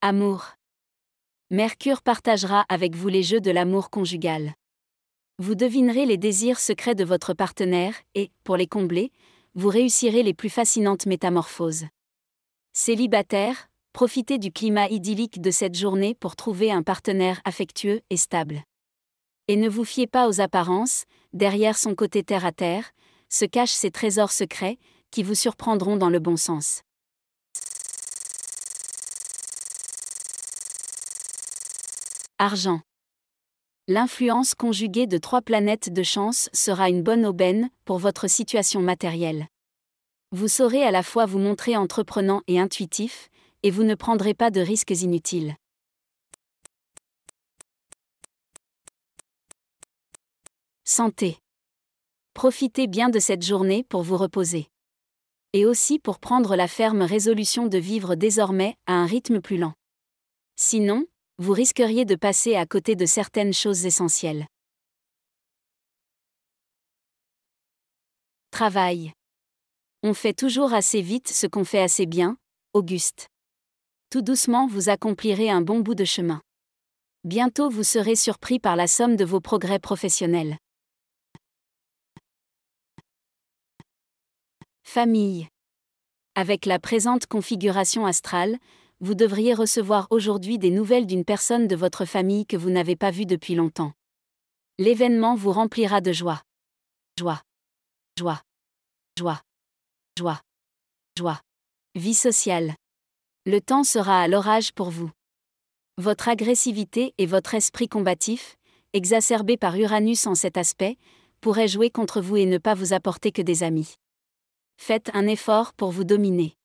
Amour. Mercure partagera avec vous les jeux de l'amour conjugal. Vous devinerez les désirs secrets de votre partenaire et, pour les combler, vous réussirez les plus fascinantes métamorphoses. Célibataire, profitez du climat idyllique de cette journée pour trouver un partenaire affectueux et stable. Et ne vous fiez pas aux apparences, derrière son côté terre-à-terre, se cachent ses trésors secrets, qui vous surprendront dans le bon sens. Argent. L'influence conjuguée de trois planètes de chance sera une bonne aubaine pour votre situation matérielle. Vous saurez à la fois vous montrer entreprenant et intuitif, et vous ne prendrez pas de risques inutiles. Santé. Profitez bien de cette journée pour vous reposer. Et aussi pour prendre la ferme résolution de vivre désormais à un rythme plus lent. Sinon, vous risqueriez de passer à côté de certaines choses essentielles. Travail. On fait toujours assez vite ce qu'on fait assez bien, Auguste. Tout doucement, vous accomplirez un bon bout de chemin. Bientôt, vous serez surpris par la somme de vos progrès professionnels. Famille. Avec la présente configuration astrale, vous devriez recevoir aujourd'hui des nouvelles d'une personne de votre famille que vous n'avez pas vue depuis longtemps. L'événement vous remplira de joie. Joie. Joie. Joie. Joie. Joie. Vie sociale. Le temps sera à l'orage pour vous. Votre agressivité et votre esprit combatif, exacerbés par Uranus en cet aspect, pourraient jouer contre vous et ne pas vous apporter que des amis. Faites un effort pour vous dominer.